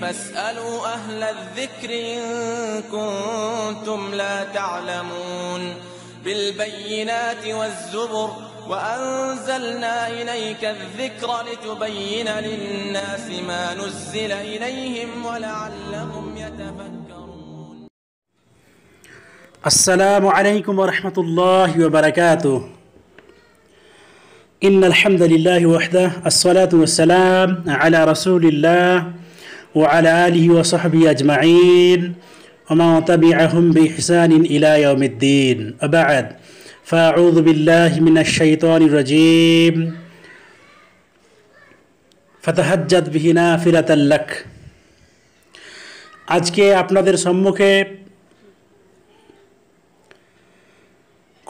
فاسألوا أهل الذكر إن كنتم لا تعلمون بالبينات والزبر وأنزلنا إليك الذكر لتبين للناس ما نزل إليهم ولعلهم يتفكرون السلام عليكم ورحمة الله وبركاته إن الحمد لله وحده الصلاة والسلام على رسول الله وعلى آله وصحبه أجمعين ومن تبعهم بإحسان إلى يوم الدين أبعد فأعوذ بالله من الشيطان الرجيم ফতাহাজ্জাত বিহিনা ফিরাতাল্লাক আজকে আপনাদের সম্মুখে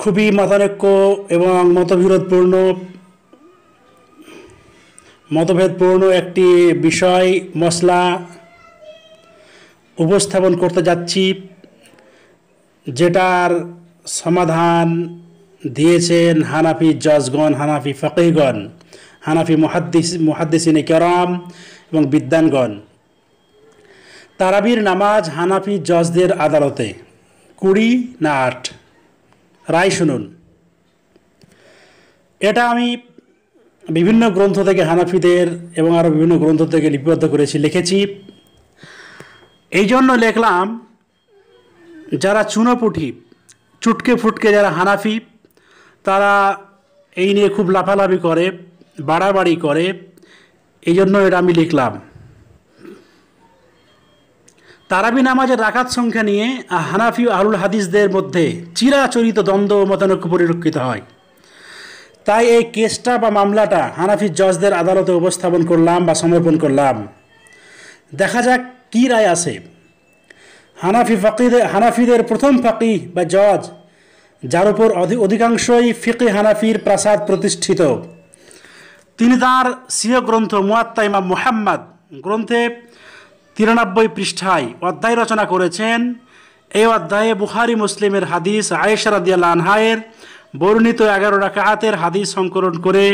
খুবই মতানৈক্য এবং মতবিরোধপূর্ণ মতভেদপূর্ণ একটি বিষয় মশলা উপস্থাপন করতে যাচ্ছি যেটার সমাধান দিয়েছেন হানাফি জজগণ হানাফি ফকিগণ হানাফি মুহাদ্দিস মহাদ্দিসিনে কেরাম এবং বিদ্যানগণ তারাবির নামাজ হানাফি জজদের আদালতে কুড়ি না আট রায় শুনুন এটা আমি বিভিন্ন গ্রন্থ থেকে হানাফিদের এবং আরও বিভিন্ন গ্রন্থ থেকে লিপিবদ্ধ করেছি লিখেছি এই জন্য লিখলাম যারা চুনোপুঠি চুটকে ফুটকে যারা হানাফি তারা এই নিয়ে খুব লাফালাফি করে বাড়াবাড়ি করে এই জন্য এটা আমি লিখলাম তারাবি নামাজের রাখাত সংখ্যা নিয়ে হানাফি আহুল হাদিসদের মধ্যে চিরাচরিত দ্বন্দ্ব মতানক্য পরিলক্ষিত হয় তাই এই কেসটা বা মামলাটা হানাফি জজদের আদালতে উপস্থাপন করলাম বা সমর্পণ করলাম দেখা যাক কি রায় আছে হানাফি ফাকিদের হানাফিদের প্রথম ফাঁকি বা জজ যার উপর অধিকাংশই ফিকি হানাফির প্রাসাদ প্রতিষ্ঠিত তিনি তার সিয় গ্রন্থ মুয়াত্তা ইমাম মোহাম্মদ গ্রন্থে তিরানব্বই পৃষ্ঠায় অধ্যায় রচনা করেছেন এই অধ্যায়ে বুহারি মুসলিমের হাদিস আয়েশা রাদিয়াল আনহায়ের বর্ণিত এগারো আতের হাদিস সংকলন করে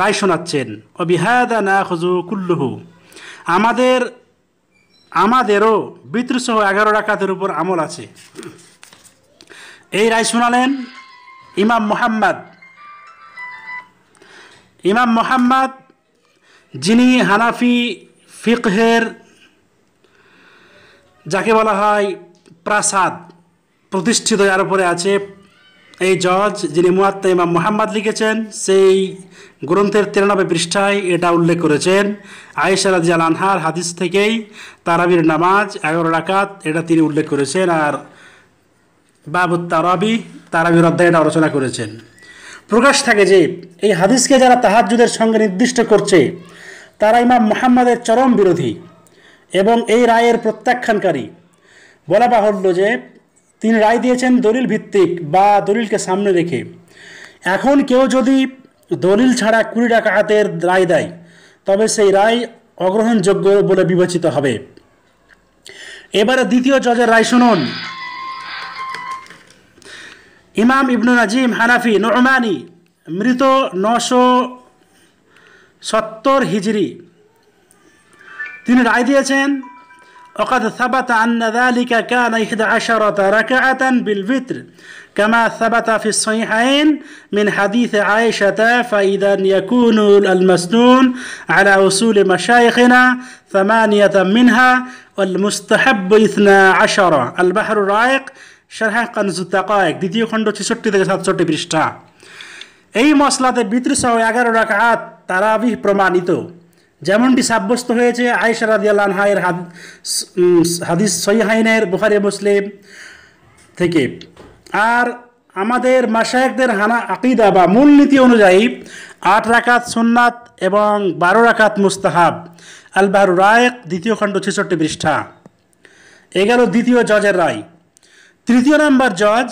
রায় শোনাচ্ছেন অবিহাদা না খুজু কুল্লুহু আমাদের আমাদেরও বিতৃসহ এগারো রাকাতের উপর আমল আছে এই রায় শোনালেন ইমাম মোহাম্মদ ইমাম মোহাম্মদ যিনি হানাফি ফিকহের যাকে বলা হয় প্রাসাদ প্রতিষ্ঠিত যার উপরে আছে এই জজ যিনি মুয়াত্তা ইমাম মোহাম্মদ লিখেছেন সেই গ্রন্থের তিরানব্বই পৃষ্ঠায় এটা উল্লেখ করেছেন আয়েশা রাজিয়াল আনহার হাদিস থেকেই তারাবির নামাজ এগারো রাকাত এটা তিনি উল্লেখ করেছেন আর বাবু তারাবি তারাবির অধ্যায় এটা আলোচনা করেছেন প্রকাশ থাকে যে এই হাদিসকে যারা তাহাজুদের সঙ্গে নির্দিষ্ট করছে তারা ইমাম মোহাম্মদের চরম বিরোধী এবং এই রায়ের প্রত্যাখ্যানকারী বলা বাহল্য যে তিনি রায় দিয়েছেন দলিল ভিত্তিক বা দলিলকে সামনে রেখে এখন কেউ যদি দলিল ছাড়া কুড়ি টাকা হাতের রায় দেয় তবে সেই রায় অগ্রহণযোগ্য বলে বিবেচিত হবে এবারে দ্বিতীয় জজের রায় শুনুন ইমাম ইবনু নাজিম হানাফি নরমানি মৃত নশো সত্তর হিজড়ি তিনি রায় দিয়েছেন وقد ثبت أن ذلك كان إحدى عشرة ركعة بالفطر كما ثبت في الصحيحين من حديث عائشة فإذا يكون المسنون على أصول مشايخنا ثمانية منها والمستحب اثنا عشر البحر الرائق شرح قنز الدقائق দ্বিতীয় খণ্ড ছেষট্টি থেকে সাতষট্টি برشتا أي মশলাতে بيتر سوى এগারো ركعات তারাবিহ برمانيتو যেমনটি সাব্যস্ত হয়েছে আয়েশা রাদিয়াল আনহায়ের হাদিস সহিহাইনের বুখারে মুসলিম থেকে আর আমাদের মাসায়কদের হানা আকিদা বা মূলনীতি অনুযায়ী আট রাকাত সুন্নাত এবং বারো রাকাত মুস্তাহাব আল বাহরু রায়ক দ্বিতীয় খণ্ড ছেষট্টি পৃষ্ঠা এগারো দ্বিতীয় জজের রায় তৃতীয় নম্বর জজ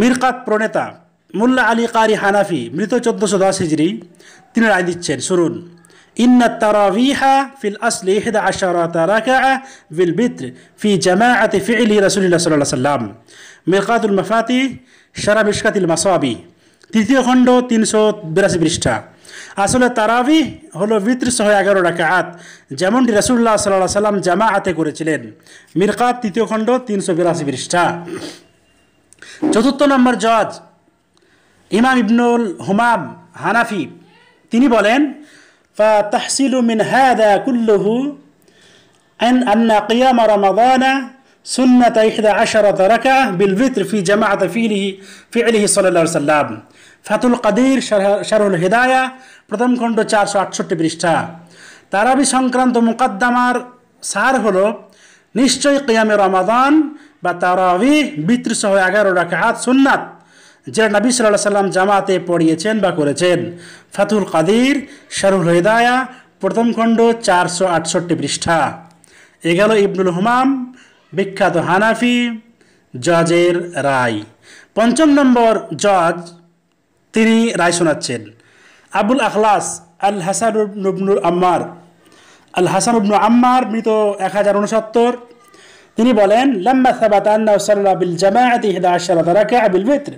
মিরকাত প্রণেতা মুল্লা আলী কারি হানাফি মৃত চোদ্দোশো দশ হিজড়ি তিনি রায় দিচ্ছেন শুনুন إن التراويح في الأصل إحدى عشرة ركعة في البتر في جماعة فعل رسول الله صلى الله عليه وسلم مرقات المفاتي شرب إشكات المصابي তৃতীয় খণ্ড তিনশো বিরাশি পৃষ্ঠা আসলে তারাবি হলো বিত্র বিত্রিশশো এগারো রাকাত যেমনটি রসুল্লাহ সাল্লাহ সাল্লাম জামা আতে করেছিলেন মিরকাত তৃতীয় খণ্ড তিনশো বিরাশি পৃষ্ঠা চতুর্থ নম্বর জজ ইমাম ইবনুল হুমাম হানাফি তিনি বলেন فتحصل من هذا كله أن أن قيام رمضان سنة 11 ركعة بالفطر في جماعة فعله فعله صلى الله عليه وسلم فاتو القدير شر الهداية প্রথম খণ্ড চারশো আটষট্টি পৃষ্ঠা তারাবি সংক্রান্ত মুকদ্দমার সার হল নিশ্চয় কিয়ামে রমাদান বা তারাবি বিত্রিসহ এগারো রাখে হাত যেটা নবী সাল্লাহ সাল্লাম জামাতে পড়িয়েছেন বা করেছেন ফাতুল কাদির শারুল হৃদায়া প্রথম খণ্ড চারশো আটষট্টি পৃষ্ঠা এ গেল ইবনুল হুমাম বিখ্যাত হানাফি জজের রায় পঞ্চম নম্বর জজ তিনি রায় শোনাচ্ছেন আবুল আখলাস আল হাসান আম্মার আল হাসান ইবনু আম্মার মৃত এক হাজার উনসত্তর তিনি বলেন লম্বা সাবাত আন্না সাল্লা বিল জামায়াতি হেদা আশাল তারাকে আবিল বেত্রে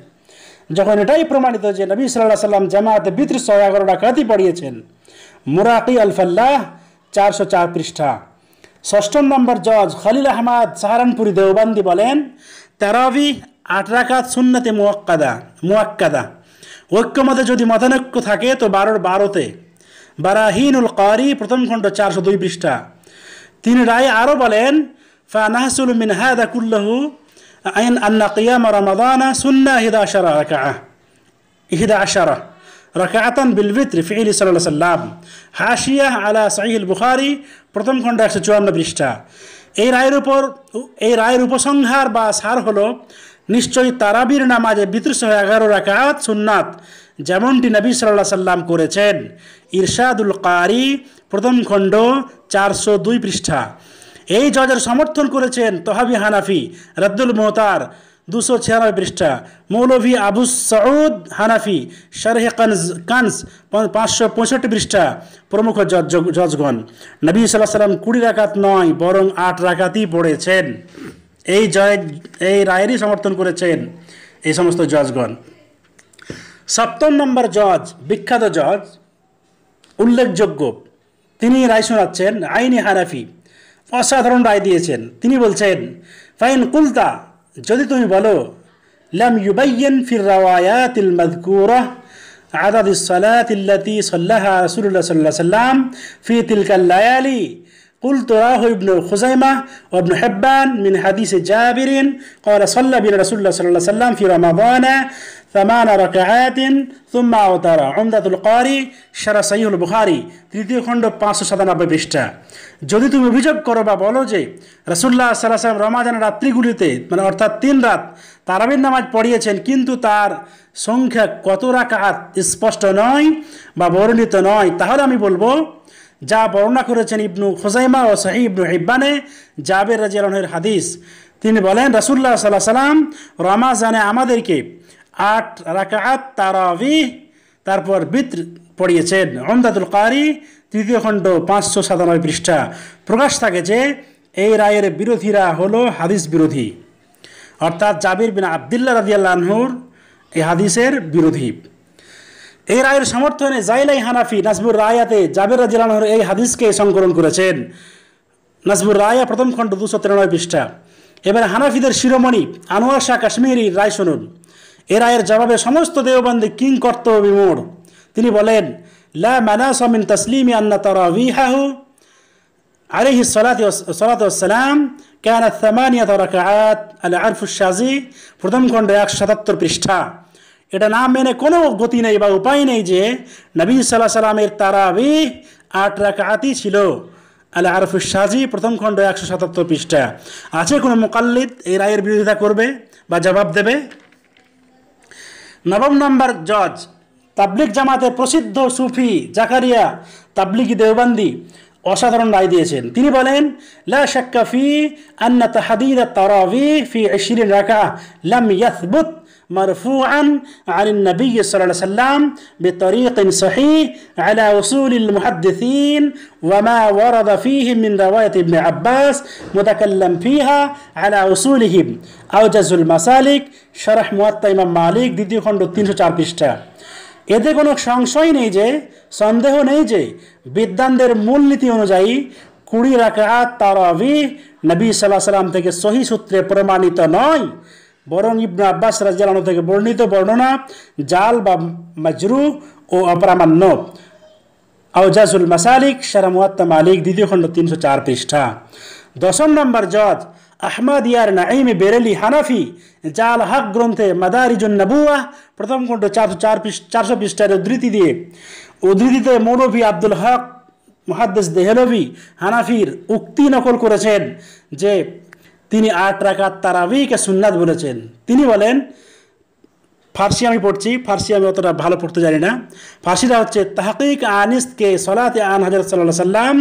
যখন এটাই প্রমাণিত যে নবী সাল্লাহ সাল্লাম জামাতে বিত্র ছয় এগারো ডাকাতি পড়িয়েছেন মুরাকি আলফাল্লাহ চারশো চার পৃষ্ঠা ষষ্ঠ নম্বর জজ খলিল আহমদ সাহারানপুরি দেওবান্দি বলেন তেরাবি আট শূন্যতে সুন্নতে মুয়াক্কাদা মুয়াক্কাদা ঐক্যমতে যদি মতানৈক্য থাকে তো বারোর বারোতে বারাহিনুল কারি প্রথম খণ্ড চারশো দুই পৃষ্ঠা তিনি রায় আরও বলেন ফা নাহসুল মিন হায়দা কুল্লাহু أين أن قيام رمضان سنة 11 ركعة 11 ركعة بالوتر فعل صلى الله عليه وسلم حاشية على صحيح البخاري প্রথম খণ্ড একশো চুয়ান্ন পৃষ্ঠা এই রায়ের উপর এই রায়ের উপসংহার বা সার হল নিশ্চয়ই তারাবির নামাজে বিতৃশ এগারো রাকাত সুন্নাত যেমনটি নবী সাল্লাহ সাল্লাম করেছেন ইরশাদুল কারি প্রথম খণ্ড চারশো দুই পৃষ্ঠা এই জজের সমর্থন করেছেন তহাবি হানাফি রব্দুল মোহতার দুশো ছিয়ানব্বই পৃষ্ঠা মৌলভী আবু সৌদ হানাফি শারহে কানজ কানস পাঁচশো পঁয়ষট্টি পৃষ্ঠা প্রমুখ জজ জজগণ নবী সাল্লাহ সাল্লাম কুড়ি রাখাত নয় বরং আট রাখাতই পড়েছেন এই জয় এই রায়েরই সমর্থন করেছেন এই সমস্ত জজগণ সপ্তম নম্বর জজ বিখ্যাত জজ উল্লেখযোগ্য তিনি রায় শোনাচ্ছেন আইনি হানাফি অসাধারণ রায় দিয়েছেন তিনি বলছেন ফাইন কুলতা যদি তুমি বলো লাম ইউবাইয়েন ফির রাওয়ায়াতিল মাদকুরাহ عدد الصلاة التي صلىها رسول الله صلى الله عليه وسلم في تلك الليالي قلت راه ابن خزيمة وابن حبان من حديث جابر قال صلى بنا رسول الله صلى الله عليه وسلم في رمضان খণ্ড পাঁচশো সাতানব্বই পৃষ্ঠা যদি তুমি অভিযোগ করো বা বলো যে রসুল্লাহ সাল্লাম রমাজানের রাত্রিগুলিতে মানে অর্থাৎ তিন রাত তারাবিন নামাজ পড়িয়েছেন কিন্তু তার সংখ্যা কত রাকাত স্পষ্ট নয় বা বর্ণিত নয় তাহলে আমি বলবো যা বর্ণনা করেছেন ইবনু খোজাইমা ও সাহি ইবনু ইব্বানে জাবের রাজিয়ালের হাদিস তিনি বলেন রাসুল্লাহ সাল্লাহ সাল্লাম রমাজানে আমাদেরকে আট রাকাত তারাবি তারপর বিত্র পড়িয়েছেন অমদাদুল কারি তৃতীয় খণ্ড পাঁচশো সাতানব্বই পৃষ্ঠা প্রকাশ থাকে যে এই রায়ের বিরোধীরা হলো হাদিস বিরোধী অর্থাৎ জাবির বিন আবদুল্লা রাজিয়াল্লাহুর এই হাদিসের বিরোধী এই রায়ের সমর্থনে জাইলাই হানাফি নাজবুর রায়াতে জাবির রাজিয়াল্লাহর এই হাদিসকে সংকলন করেছেন নাজবুর রায়া প্রথম খণ্ড দুশো তিরানব্বই পৃষ্ঠা এবার হানাফিদের শিরোমণি আনোয়ার শাহ কাশ্মীরি রায় শুনুন এ রায়ের জবাবে সমস্ত দেওবন্দি কিং কর্তব্য বিমূঢ় তিনি বলেন লা মানাসমিন তসলিম আন্না তারা তারাহু عليه الصلاة والسلام كانت ثمانية ركعات العرف الشازي প্রথম খণ্ডে একশো সাতাত্তর পৃষ্ঠা এটা না মেনে কোনো গতি নেই বা উপায় নেই যে নবী সাল্লাহ সাল্লামের তারাবি আট রাকাতই ছিল আল আরফুস শাহজি প্রথম খণ্ড একশো সাতাত্তর পৃষ্ঠা আছে কোনো মোকাল্লিদ এই রায়ের বিরোধিতা করবে বা জবাব দেবে নবম নম্বর জজ তাবলিক জামাতের প্রসিদ্ধ সুফি জাকারিয়া তাবলিগি দেওবন্দি অসাধারণ রায় দিয়েছেন তিনি বলেন লা শাক্কা ফি আন্না তাহাদিদ তারাবি ফি ইশরিন রাকা লাম ইয়াসবুত مرفوعا عن النبي صلى الله عليه وسلم بطريق صحيح على وصول المحدثين وما ورد فيه من رواية ابن عباس متكلم فيها على وصولهم أوجز المسالك شرح موطا إمام مالك দ্বিতীয় খণ্ড তিনশো চার পৃষ্ঠা এতে কোনো সংশয় নেই যে সন্দেহ নেই যে বিদ্যানদের মূলনীতি অনুযায়ী কুড়ি রাকাত তারাবি নবী সাল্লাহ সাল্লাম থেকে সহি সূত্রে প্রমাণিত নয় বরং ইবনা আব্বাস রাজিয়ালানো থেকে বর্ণিত বর্ণনা জাল বা মাজরু ও অপরামান্য আউজাজুল মাসালিক শারামুয়াত্তা মালিক দ্বিতীয় খণ্ড তিনশো চার পৃষ্ঠা দশম নম্বর জজ আহমদ ইয়ার নাঈম বেরেলি হানাফি জাল হক গ্রন্থে মাদারিজুন নবুয়া প্রথম খণ্ড চারশো চার চারশো পৃষ্ঠার উদ্ধৃতি দিয়ে উদ্ধৃতিতে মৌলভি আব্দুল হক মহাদ্দেশ দেহলভি হানাফির উক্তি নকল করেছেন যে তিনি আট রাকাত তারাবিকে সুন্নাত বলেছেন তিনি বলেন ফার্সি আমি পড়ছি ফার্সি আমি অতটা ভালো পড়তে জানি না ফার্সিটা হচ্ছে তাহকিক আনিসকে সলাতে আন হাজার সাল্লাহ সাল্লাম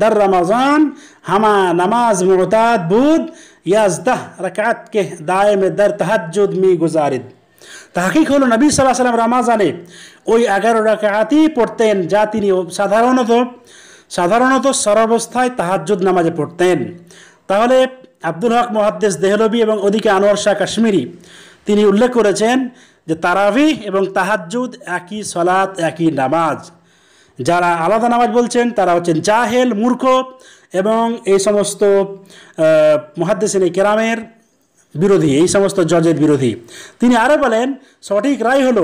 দার রামাজান হামা নামাজ দাহ বুদ কে দায় মে দার তাহাজুদ মি গুজারিদ তাহকিক হলো নবী সাল্লাহ সাল্লাম রামাজানে ওই এগারো রাকাতই পড়তেন যা তিনি সাধারণত সাধারণত সরবস্থায় তাহাজুদ নামাজে পড়তেন তাহলে আব্দুল হক মহাদ্দেশ দেহলবি এবং ওদিকে আনোয়ার শাহ কাশ্মীরি তিনি উল্লেখ করেছেন যে তারাভি এবং তাহাজুদ একই সলাত একই নামাজ যারা আলাদা নামাজ বলছেন তারা হচ্ছেন জাহেল মূর্খ এবং এই সমস্ত মহাদ্দেশিনী কেরামের বিরোধী এই সমস্ত জজের বিরোধী তিনি আরও বলেন সঠিক রায় হল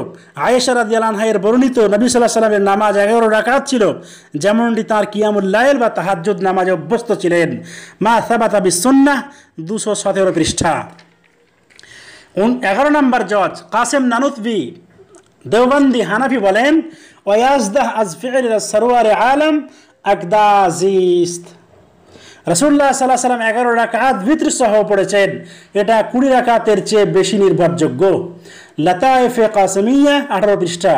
আয়েশারা দিয়ালানহাইয়ের বর্ণিত নবী সাল্লাহ সাল্লামের নামাজ এগারো ডাকাত ছিল যেমনটি তাঁর কিয়ামুল্লায়েল বা তাহাজুদ নামাজে অভ্যস্ত ছিলেন মা সাবাতা বিসন্নাহ দুশো সতেরো পৃষ্ঠা এগারো নম্বর জজ কাসেম নানুতবি দেওবন্দি হানাফি বলেন ওয়াজদাহ আজফির সরোয়ারে আলম আকদাজিস্ত রসুল্লাহ সাল্লাহ সাল্লাম এগারো রাকাত ভিত্র সহ পড়েছেন এটা কুড়ি রাকাতের চেয়ে বেশি নির্ভরযোগ্য লতায়েফে কাসমিয়া আঠারো পৃষ্ঠা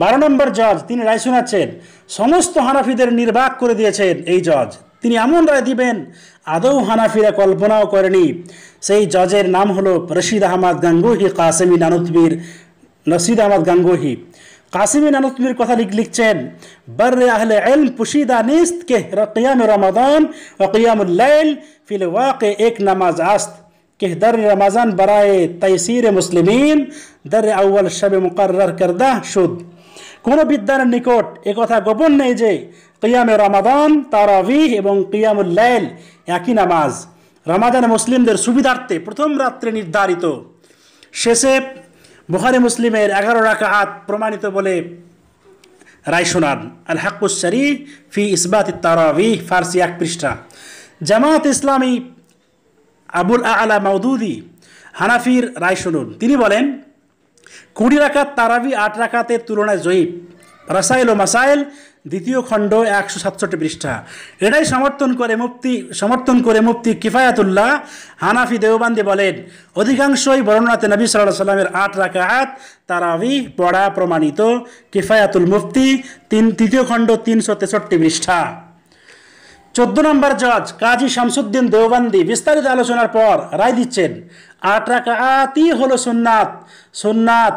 বারো নম্বর জজ তিনি রায় শোনাচ্ছেন সমস্ত হানাফিদের নির্বাক করে দিয়েছেন এই জজ তিনি এমন রায় দিবেন আদৌ হানাফিরা কল্পনাও করেনি সেই জজের নাম হলো রশিদ আহমদ গাঙ্গুহি কাসেমি নানুদ্বির রশিদ আহমদ গাঙ্গুহি কাসিমিন আনুতমির কথা লিখছেন বর্রে আহলে এলম পুশিদা কে রকিয়াম রমাদান রকিয়ামুল্লাইল ফিল ওয়াকে এক নামাজ আস্ত কে দর রমাজান বরায়ে تیسیر مسلمین দর اول شب مقرر করদাহ شد কোনো বিদ্যার নিকট কথা গোপন নেই যে কিয়ামে রমাদান তারাভি এবং কিয়ামুল লাইল একই নামাজ রমাদান মুসলিমদের সুবিধার্থে প্রথম রাত্রে নির্ধারিত শেষে বুখারি মুসলিমের এগারো হাত প্রমাণিত বলে রায় শোনান আল হাকুসারি ফি ইসবাত তারাবি ফার্সি এক পৃষ্ঠা জামাত ইসলামী আবুল আলা মৌদুদি হানাফির রায় শুনুন তিনি বলেন কুড়ি রাখাত তারাবি আট রাকাতের তুলনায় জয়ীব রাসাইল ও মাসাইল দ্বিতীয় খণ্ড একশো সাতষট্টি পৃষ্ঠা এটাই সমর্থন করে মুফতি সমর্থন করে মুফতি কিফায়াতুল্লাহ হানাফি দেওবান্দি বলেন অধিকাংশই বর্ণনাতে নবী সাল্লাহ সাল্লামের আট হাত তারাবি পড়া প্রমাণিত কিফায়াতুল মুফতি তিন তৃতীয় খণ্ড তিনশো তেষট্টি পৃষ্ঠা চোদ্দ নম্বর জজ কাজী শামসুদ্দিন দেওবান্দি বিস্তারিত আলোচনার পর রায় দিচ্ছেন আট আতি হলো সোননাথ সোননাথ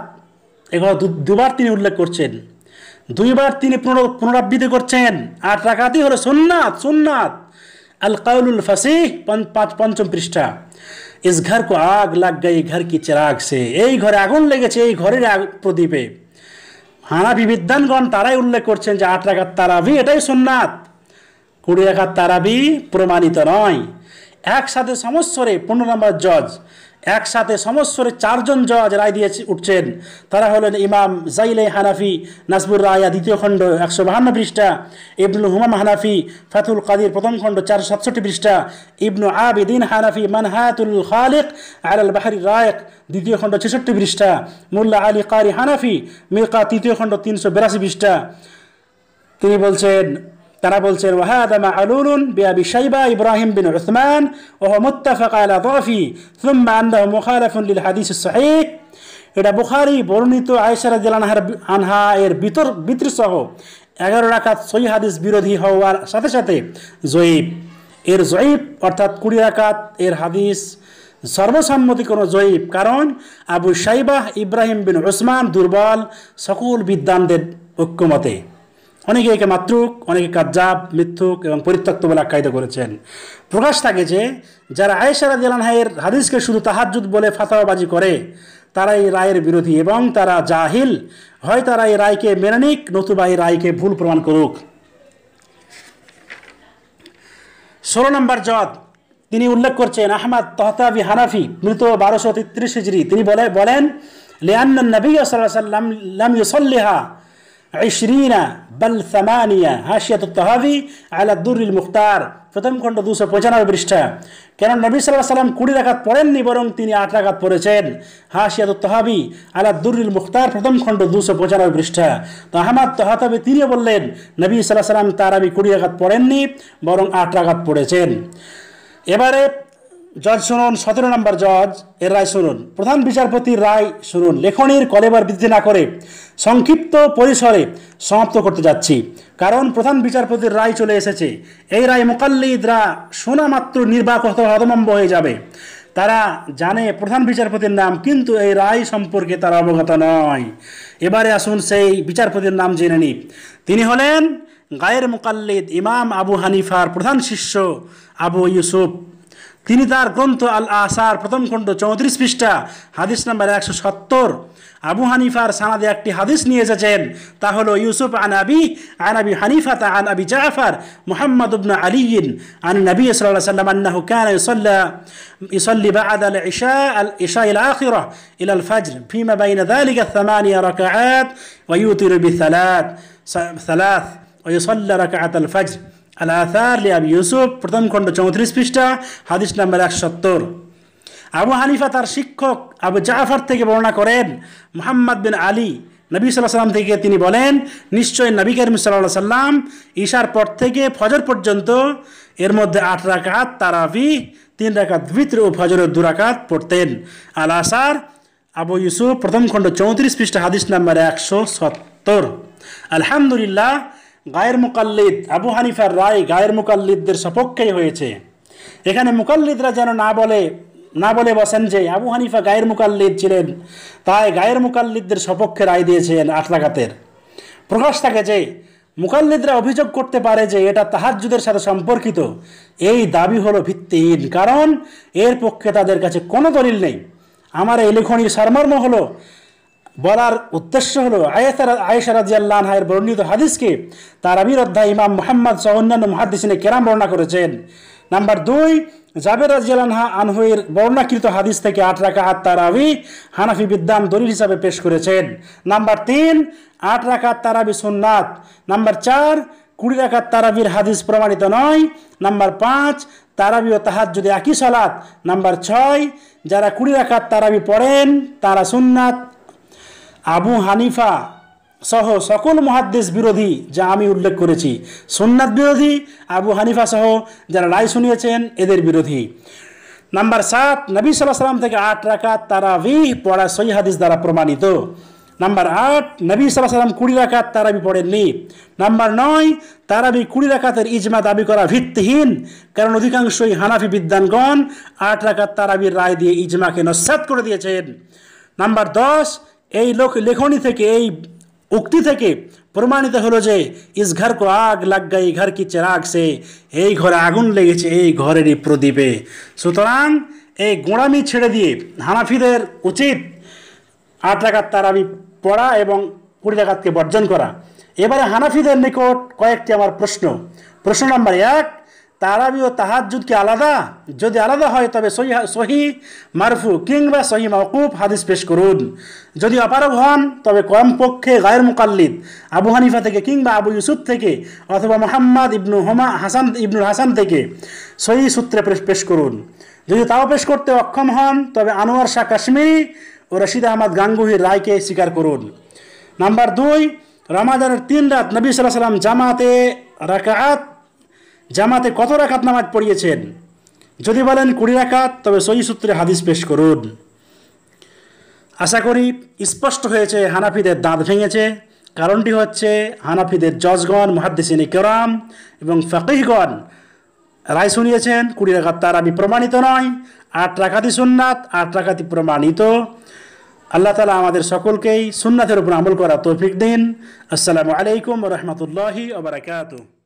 এগুলো দুবার তিনি উল্লেখ করছেন দুইবার তিনি পুনরাবৃত্তি করছেন আট টাকাতি হলো সোননাথ সোননাথ আল কাউলুল পাঁচ পঞ্চম পৃষ্ঠা इस ঘর কো আগ লাগ गई ঘর কি চেরাগ সে এই ঘরে আগুন লেগেছে এই ঘরের প্রদীপে হানাবি বিদ্যানগণ তারাই উল্লেখ করছেন যে আট রাখার তারাবি এটাই সোননাথ কুড়ি রাখার তারাবি প্রমাণিত নয় একসাথে সমস্যরে পনেরো নম্বর জজ একসাথে সমস্বরে চারজন জজ রায় দিয়ে উঠছেন তারা হলেন ইমাম জাইলে হানাফি নাসবুর রায়া দ্বিতীয় খণ্ড একশো বাহান্ন পৃষ্ঠা ইবনুল হুমাম হানাফি ফাতুল কাদির প্রথম খণ্ড চারশো সাতষট্টি পৃষ্ঠা ইবনু আবিদিন হানাফি মানহাতুল খালিক আলাল বাহারি রায়ক দ্বিতীয় খণ্ড ছেষট্টি পৃষ্ঠা মুল্লা আলী কারি হানাফি মির্কা তৃতীয় খণ্ড তিনশো বিরাশি পৃষ্ঠা তিনি বলছেন তারা বলছেন ওয়াহাদামা আলুলুন বিআবি শাইবা ইব্রাহিম বিন উসমান ওহ মুত্তাফাক আলা দাফি সুম্মা আন্দাহ মুখালাফুন লিল হাদিস সহিহ এটা বুখারি বর্ণিত আয়সারা জেলানহার আনহা এর বিতর বিতৃসহ এগারো রাকাত সহি হাদিস বিরোধী হওয়ার সাথে সাথে জয়ীব এর জয়ীব অর্থাৎ কুড়ি রাকাত এর হাদিস সর্বসম্মতি কোনো জয়ীব কারণ আবু সাইবাহ ইব্রাহিম বিন ওসমান দুর্বল সকল বিদ্যানদের ঐক্যমতে অনেকে একে মাতৃক অনেকে কাজাব মিথ্যুক এবং পরিত্যক্ত বলে আখ্যায়িত করেছেন প্রকাশ থাকে যে যারা আয়েশারা দিলানহাইয়ের হাদিসকে শুধু তাহাজুদ বলে ফাতাবাবাজি করে তারা এই রায়ের বিরোধী এবং তারা জাহিল হয় তারা এই রায়কে মেনে নিক নতুবা এই রায়কে ভুল প্রমাণ করুক ষোলো নম্বর জদ তিনি উল্লেখ করছেন আহমদ তহতাবি হানাফি মৃত বারোশো তেত্রিশ হিজড়ি তিনি বলে বলেন লিয়ান্ন নবী সাল্লাম লাম ইউসল্লিহা عشرين বল ثمانية হাশিয়াত তাহাবি আলা الدر মুখতার প্রথম খণ্ড দুশো পঁচানব্বই পৃষ্ঠা কেন নবী সাল্লাহ সাল্লাম কুড়ি রাখাত পড়েননি বরং তিনি আট রাখাত পড়েছেন হাসিয়াত তহাবি আলা দুরুল মুখতার প্রথম খণ্ড দুশো পঁচানব্বই পৃষ্ঠা তো আহমাদ তহাতাবি বললেন নবী সাল্লাহ সাল্লাম তার আমি কুড়ি রাখাত পড়েননি বরং আট রাঘাত পড়েছেন এবারে জজ শুনুন সতেরো নম্বর জজ এর রায় শুনুন প্রধান বিচারপতির রায় শুনুন লেখনীর কলেবার বৃদ্ধি না করে সংক্ষিপ্ত পরিসরে সমাপ্ত করতে যাচ্ছি কারণ প্রধান বিচারপতির রায় চলে এসেছে এই রায় মোকাল্লিদরা শোনা মাত্র নির্বাক হদমম্ব হয়ে যাবে তারা জানে প্রধান বিচারপতির নাম কিন্তু এই রায় সম্পর্কে তারা অবগত নয় এবারে আসুন সেই বিচারপতির নাম জেনে নিই তিনি হলেন গায়ের মোকাল্লিদ ইমাম আবু হানিফার প্রধান শিষ্য আবু ইউসুফ তিনি তার গ্রন্থ আল আসার প্রথম খণ্ড 34 পৃষ্ঠা হাদিস নাম্বার 170 আবু হানিফার সানাদে একটি হাদিস নিয়ে এসেছেন তা হলো ইউসুফ আন আবি আন আবি হানিফা তা আন আবি জাফর মুহাম্মদ ইবনে আলী আন নবী সাল্লাল্লাহু আলাইহি সাল্লাম انه كان يصلي يصلي بعد العشاء العشاء الآخرة إلى الفجر فيما بين ذلك الثمانية ركعات ويوتر بثلاث ثلاث ويصلى ركعة الفجر লি আবি ইউসুফ প্রথম খণ্ড চৌত্রিশ পৃষ্ঠা হাদিস নাম্বার একশো সত্তর আবু হানিফা তার শিক্ষক আবু জাফর থেকে বর্ণনা করেন মোহাম্মদ বিন আলী নবী সাল্লাহ সাল্লাম থেকে তিনি বলেন নিশ্চয় নবী কারিম সাল্লাহ সাল্লাম ঈশার পর থেকে ফজর পর্যন্ত এর মধ্যে আট রাকাত তারাবি তিন রাকাত ভিতর ও ফজরের দু রাকাত পড়তেন আল আসার আবু ইউসুফ প্রথম খণ্ড চৌত্রিশ পৃষ্ঠা হাদিস নাম্বার একশো সত্তর আলহামদুলিল্লাহ গায়ের মুকাল্লিদ আবু হানিফার রায় গায়ের মুকাল্লিদদের সপক্ষেই হয়েছে এখানে মুকাল্লিদরা যেন না বলে না বলে বসেন যে আবু হানিফা গায়ের মুকাল্লিদ ছিলেন তাই গায়ের মুকাল্লিদদের সপক্ষে রায় দিয়েছেন আটলাঘাতের প্রকাশ থাকে যে মুকাল্লিদরা অভিযোগ করতে পারে যে এটা তাহাজুদের সাথে সম্পর্কিত এই দাবি হলো ভিত্তিহীন কারণ এর পক্ষে তাদের কাছে কোনো দলিল নেই আমার এই লেখনির সারমর্ম হলো বলার উদ্দেশ্য হলো আয়েসার আয়েসার রাজি এর বর্ণিত হাদিসকে তার আবির অধ্যায় ইমাম মোহাম্মদ সহ অন্যান্য মহাদিসিনে কেরাম বর্ণনা করেছেন নাম্বার দুই জাবের রাজিয়ালহা আনহুয়ের বর্ণাকৃত হাদিস থেকে আট রাকাত তারাবি হানাফি বিদ্যান দলিল হিসাবে পেশ করেছেন নাম্বার তিন আট রাকাত তারাবি সোননাথ নাম্বার চার কুড়ি রাকাত তারাবির হাদিস প্রমাণিত নয় নাম্বার পাঁচ তারাবি ও তাহাত যদি একই সলাত নাম্বার ছয় যারা কুড়ি রাকাত তারাবি পড়েন তারা সুন্নাত আবু হানিফা সহ সকল মহাদ্দেশ বিরোধী যা আমি উল্লেখ করেছি সুন্নাত বিরোধী আবু হানিফা সহ যারা রায় শুনিয়েছেন এদের বিরোধী নাম্বার সাত নবী সাল্লাহ সাল্লাম থেকে আট রাখাত তারাবি পড়া সই হাদিস দ্বারা প্রমাণিত নাম্বার আট নবী সাল্লাহ সাল্লাম কুড়ি রাকাত তারাবি পড়েননি নাম্বার নয় তারাবি কুড়ি রাখাতের ইজমা দাবি করা ভিত্তিহীন কারণ অধিকাংশই হানাফি বিদ্যানগণ আট রাখাত তারাবির রায় দিয়ে ইজমাকে নস্যাত করে দিয়েছেন নাম্বার দশ এই লোক লেখনী থেকে এই উক্তি থেকে প্রমাণিত হলো যে ইস ঘর কো আগ লাগ গই ঘর কি চেরাগ সে এই ঘরে আগুন লেগেছে এই ঘরেরই প্রদীপে সুতরাং এই গোঁড়ামি ছেড়ে দিয়ে হানাফিদের উচিত আট তার আমি পড়া এবং কুড়ি রাকাতকে বর্জন করা এবারে হানাফিদের নিকট কয়েকটি আমার প্রশ্ন প্রশ্ন নম্বর এক তারাবি ও তাহাজুদ কি আলাদা যদি আলাদা হয় তবে সহি মারফু কিংবা সহি মাকুফ হাদিস পেশ করুন যদি অপারগ হন তবে কমপক্ষে গায়ের মুকাল্লিদ আবু হানিফা থেকে কিংবা আবু ইউসুফ থেকে অথবা মোহাম্মদ ইবনু হোমা হাসান ইবনুল হাসান থেকে সহি সূত্রে পেশ করুন যদি তাও পেশ করতে অক্ষম হন তবে আনোয়ার শাহ কাশ্মীরি ও রশিদ আহমদ গাঙ্গুহির রায়কে স্বীকার করুন নাম্বার দুই রামাদানের তিন রাত নবী সাল্লাহ সাল্লাম জামাতে রাকাত জামাতে কত রাখাত নামাজ পড়িয়েছেন যদি বলেন কুড়ি রাখাত তবে সই সূত্রে হাদিস পেশ করুন আশা করি স্পষ্ট হয়েছে হানাফিদের দাঁত ভেঙেছে কারণটি হচ্ছে হানাফিদের জজগণ মহাদ্দেসিনী কেরাম এবং ফকিহগণ রায় শুনিয়েছেন কুড়ি রাখাত আমি প্রমাণিত নয় আট রাখাতি সুন্নাত আট রাখাতি প্রমাণিত আল্লাহ তালা আমাদের সকলকেই সুননাথের উপর আমল করা তৌফিক দিন আসসালামু আলাইকুম রহমতুল্লাহি ওবরাকাতু